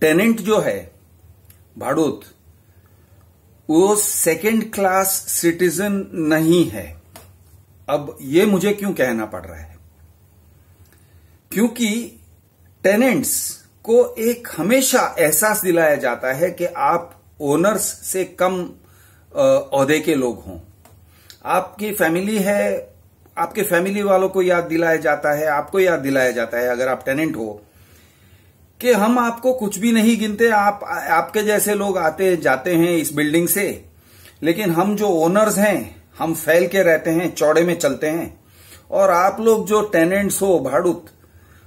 tenant जो है भाड़ूत वो सेकेंड क्लास सिटीजन नहीं है अब ये मुझे क्यों कहना पड़ रहा है क्योंकि टेनेंट्स को एक हमेशा एहसास दिलाया जाता है कि आप ओनर्स से कम औहदे के लोग हों आपकी फैमिली है आपके फैमिली वालों को याद दिलाया जाता है आपको याद दिलाया जाता है अगर आप टेनेंट हो कि हम आपको कुछ भी नहीं गिनते आप आपके जैसे लोग आते जाते हैं इस बिल्डिंग से लेकिन हम जो ओनर्स हैं हम फैल के रहते हैं चौड़े में चलते हैं और आप लोग जो टेनेंट्स हो भाड़ूत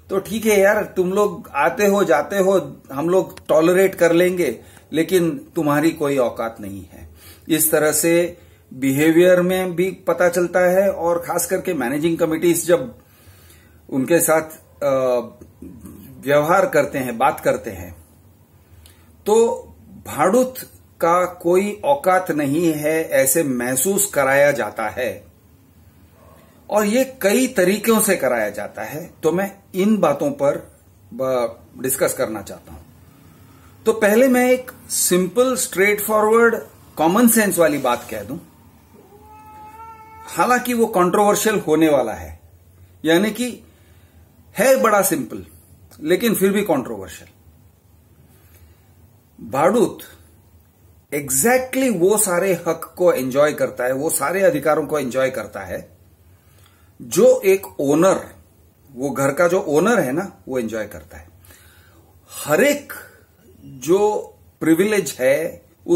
तो ठीक है यार तुम लोग आते हो जाते हो हम लोग टॉलरेट कर लेंगे लेकिन तुम्हारी कोई औकात नहीं है इस तरह से बिहेवियर में भी पता चलता है और खास करके मैनेजिंग कमिटीज जब उनके साथ आ, व्यवहार करते हैं बात करते हैं तो भाड़ूत का कोई औकात नहीं है ऐसे महसूस कराया जाता है और ये कई तरीकों से कराया जाता है तो मैं इन बातों पर डिस्कस करना चाहता हूं तो पहले मैं एक simple straightforward common sense वाली बात कह दूं हालांकि वो कंट्रोवर्शियल होने वाला है यानी कि है बड़ा सिंपल लेकिन फिर भी कंट्रोवर्शियल भाड़ूत एग्जैक्टली exactly वो सारे हक को एंजॉय करता है वो सारे अधिकारों को एंजॉय करता है जो एक ओनर वो घर का जो ओनर है ना वो एंजॉय करता है हर एक जो प्रिविलेज है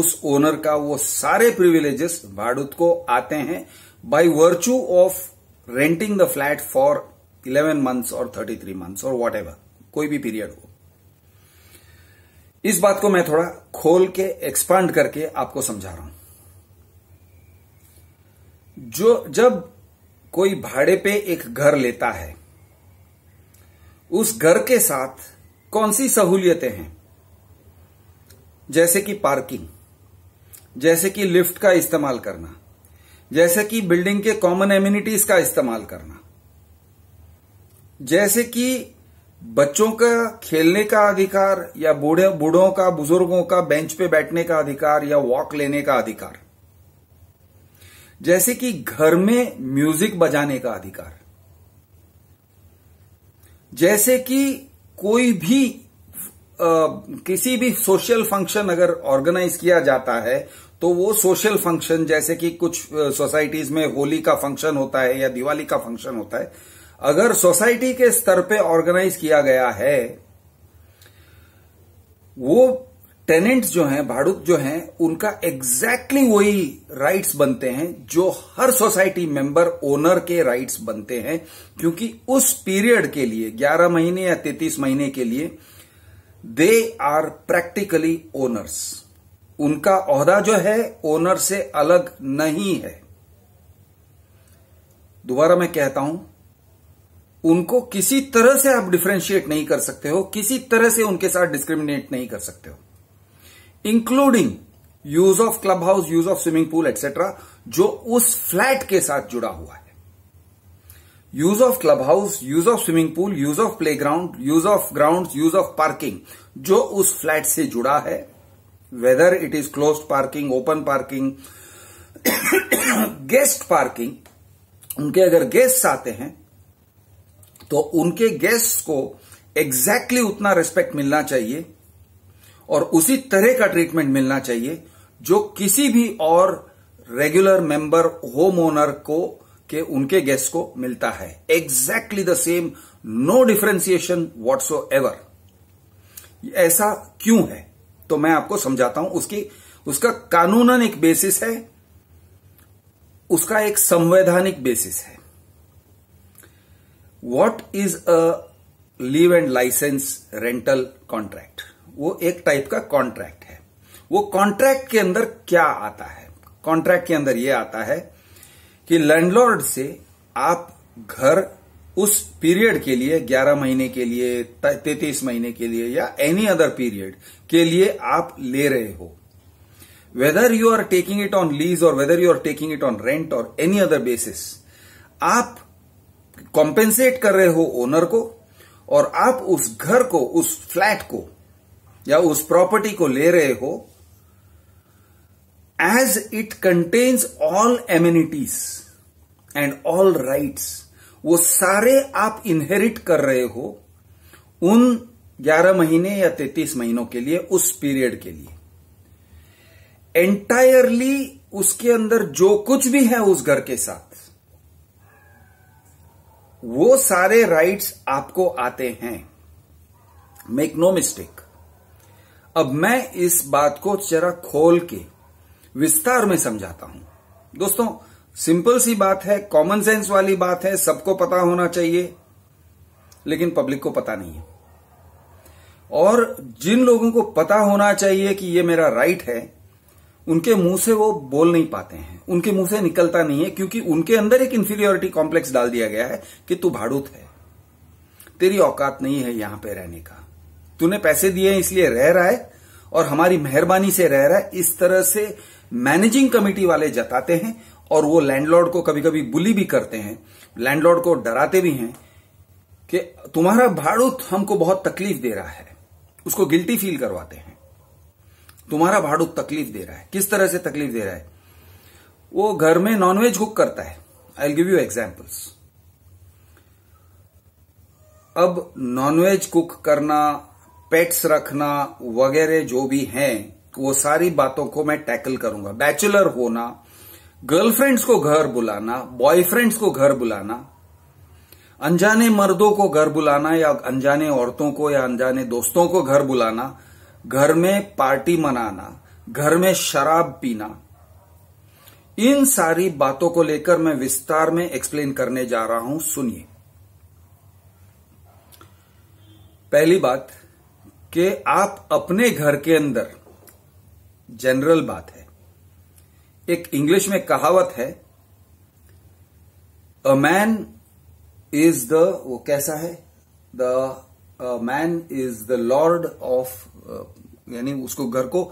उस ओनर का वो सारे प्रिविलेजेस भाड़ूत को आते हैं by virtue of renting the flat for 11 months और 33 मंथ्स और वॉट एवर कोई भी पीरियड हो इस बात को मैं थोड़ा खोल के एक्सपांड करके आपको समझा रहा हूं जो जब कोई भाड़े पे एक घर लेता है उस घर के साथ कौन सी सहूलियतें हैं जैसे कि पार्किंग जैसे कि लिफ्ट का इस्तेमाल करना जैसे कि बिल्डिंग के कॉमन एम्यूनिटीज का इस्तेमाल करना जैसे कि बच्चों का खेलने का अधिकार या बूढ़े बूढ़ों का बुजुर्गों का बेंच पे बैठने का अधिकार या वॉक लेने का अधिकार जैसे कि घर में म्यूजिक बजाने का अधिकार जैसे कि कोई भी आ, किसी भी सोशल फंक्शन अगर ऑर्गेनाइज किया जाता है तो वो सोशल फंक्शन जैसे कि कुछ सोसाइटीज में होली का फंक्शन होता है या दिवाली का फंक्शन होता है अगर सोसाइटी के स्तर पे ऑर्गेनाइज किया गया है वो टेनेंट्स जो हैं भाड़ुत जो हैं उनका एग्जैक्टली exactly वही राइट्स बनते हैं जो हर सोसाइटी मेंबर ओनर के राइट्स बनते हैं क्योंकि उस पीरियड के लिए 11 महीने या 33 महीने के लिए दे आर प्रैक्टिकली ओनर्स उनका ओहदा जो है ओनर से अलग नहीं है दोबारा मैं कहता हूं उनको किसी तरह से आप डिफ्रेंशिएट नहीं कर सकते हो किसी तरह से उनके साथ डिस्क्रिमिनेट नहीं कर सकते हो including use of clubhouse use of swimming pool etcetera जो उस फ्लैट के साथ जुड़ा हुआ है use of clubhouse use of swimming pool use of playground use of ground use of parking जो उस फ्लैट से जुड़ा है whether it is close parking open parking guest parking उनके अगर गेस्ट आते हैं तो उनके गेस्ट को एग्जैक्टली exactly उतना रिस्पेक्ट मिलना चाहिए और उसी तरह का ट्रीटमेंट मिलना चाहिए जो किसी भी और रेगुलर मेंबर होम ओनर को के उनके गेस्ट को मिलता है exactly the same no differentiation whatsoever ऐसा क्यों है तो मैं आपको समझाता हूं उसकी उसका कानूनन एक बेसिस है उसका एक संवैधानिक बेसिस है what is a leave and license rental contract वो एक टाइप का कॉन्ट्रैक्ट है वो कॉन्ट्रैक्ट के अंदर क्या आता है कॉन्ट्रैक्ट के अंदर यह आता है कि लैंडलॉर्ड से आप घर उस पीरियड के लिए 11 महीने के लिए 33 महीने के लिए या एनी अदर पीरियड के लिए आप ले रहे हो whether you are taking it on lease और whether you are taking it on rent और एनी अदर बेसिस आप कॉम्पेंसेट कर रहे हो ओनर को और आप उस घर को उस फ्लैट को या उस प्रॉपर्टी को ले रहे हो as it contains all amenities and all rights वो सारे आप इनहेरिट कर रहे हो उन 11 महीने या 33 महीनों के लिए उस पीरियड के लिए एंटायरली उसके अंदर जो कुछ भी है उस घर के साथ वो सारे राइट्स आपको आते हैं मेक नो मिस्टेक अब मैं इस बात को जरा खोल के विस्तार में समझाता हूं दोस्तों सिंपल सी बात है कॉमन सेंस वाली बात है सबको पता होना चाहिए लेकिन पब्लिक को पता नहीं है और जिन लोगों को पता होना चाहिए कि ये मेरा राइट है उनके मुंह से वो बोल नहीं पाते हैं उनके मुंह से निकलता नहीं है क्योंकि उनके अंदर एक इंफीरियोरिटी कॉम्प्लेक्स डाल दिया गया है कि तू भाड़ूत है तेरी औकात नहीं है यहां पे रहने का तूने पैसे दिए इसलिए रह रहा है और हमारी मेहरबानी से रह रहा है इस तरह से मैनेजिंग कमिटी वाले जताते हैं और वो लैंडलॉर्ड को कभी कभी बुली भी करते हैं लैंडलॉर्ड को डराते भी हैं कि तुम्हारा भाड़ूत हमको बहुत तकलीफ दे रहा है उसको गिल्टी फील करवाते हैं तुम्हारा भाड़ू तकलीफ दे रहा है किस तरह से तकलीफ दे रहा है वो घर में नॉनवेज कुक करता है आई गिव यू एग्जाम्पल्स अब नॉनवेज कुक करना पेट्स रखना वगैरह जो भी है वो सारी बातों को मैं टैकल करूंगा बैचलर होना गर्लफ्रेंड्स को घर बुलाना बॉयफ्रेंड्स को घर बुलाना अनजाने मर्दों को घर बुलाना या अनजाने औरतों को या अनजाने दोस्तों को घर बुलाना घर में पार्टी मनाना घर में शराब पीना इन सारी बातों को लेकर मैं विस्तार में एक्सप्लेन करने जा रहा हूं सुनिए पहली बात कि आप अपने घर के अंदर जनरल बात है एक इंग्लिश में कहावत है अ मैन इज द वो कैसा है the man is the lord of यानी उसको घर को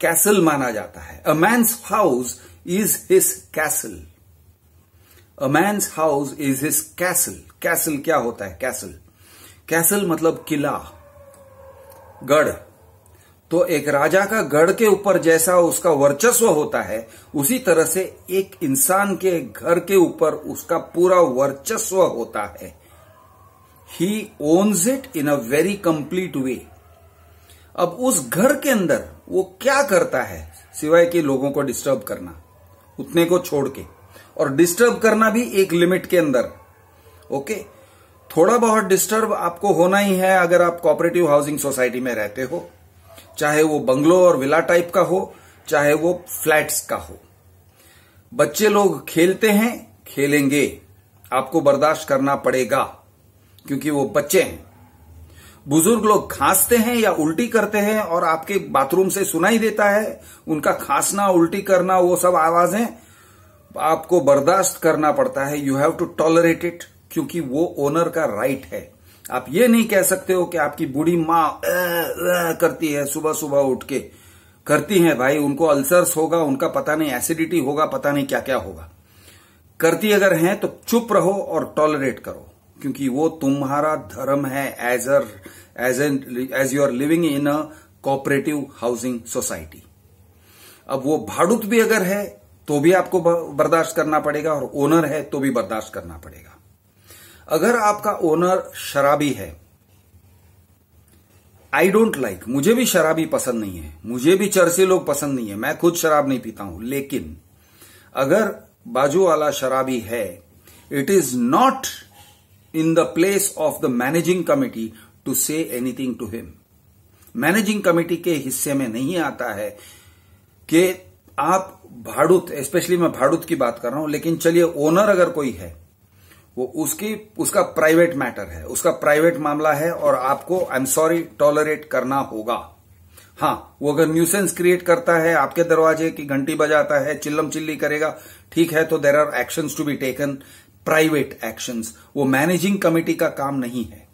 कैसल माना जाता है a man's house is his castle a man's house is his castle castle क्या होता है कैसल कैसल मतलब किला गढ़ तो एक राजा का गढ़ के ऊपर जैसा उसका वर्चस्व होता है उसी तरह से एक इंसान के घर के ऊपर उसका पूरा वर्चस्व होता है he owns it in a very complete way अब उस घर के अंदर वो क्या करता है सिवाय कि लोगों को डिस्टर्ब करना उतने को छोड़ के और डिस्टर्ब करना भी एक लिमिट के अंदर ओके थोड़ा बहुत डिस्टर्ब आपको होना ही है अगर आप कॉपरेटिव हाउसिंग सोसाइटी में रहते हो चाहे वो बंगलो और विला टाइप का हो चाहे वो फ्लैट्स का हो बच्चे लोग खेलते हैं खेलेंगे आपको बर्दाश्त करना पड़ेगा क्योंकि वो बच्चे हैं बुजुर्ग लोग खांसते हैं या उल्टी करते हैं और आपके बाथरूम से सुनाई देता है उनका खांसना उल्टी करना वो सब आवाजें आपको बर्दाश्त करना पड़ता है you have to tolerate it क्योंकि वो ओनर का राइट है आप ये नहीं कह सकते हो कि आपकी बूढ़ी माँ करती है सुबह सुबह उठ के करती है भाई उनको अल्सर्स होगा उनका पता नहीं एसिडिटी होगा पता नहीं क्या क्या होगा करती अगर है तो चुप रहो और टॉलरेट करो क्योंकि वो तुम्हारा धर्म है as a as an as you are living in a cooperative housing society अब वो भाड़ूत भी अगर है तो भी आपको बर्दाश्त करना पड़ेगा और ओनर है तो भी बर्दाश्त करना पड़ेगा अगर आपका ओनर शराबी है आई डोंट लाइक मुझे भी शराबी पसंद नहीं है मुझे भी चरसी लोग पसंद नहीं है मैं खुद शराब नहीं पीता हूं लेकिन अगर बाजू वाला शराबी है it is not in the place of the managing committee to say anything to him managing committee के हिस्से में नहीं आता है कि आप भाड़ूत स्पेशली मैं भाड़ूत की बात कर रहा हूं लेकिन चलिए ओनर अगर कोई है वो उसकी उसका प्राइवेट मैटर है उसका प्राइवेट मामला है और आपको आई एम सॉरी टॉलरेट करना होगा हाँ वो अगर न्यूसेंस क्रिएट करता है आपके दरवाजे की घंटी बजाता है चिल्लम चिल्ली करेगा ठीक है तो there are action to be taken private actions वो मैनेजिंग कमेटी का काम नहीं है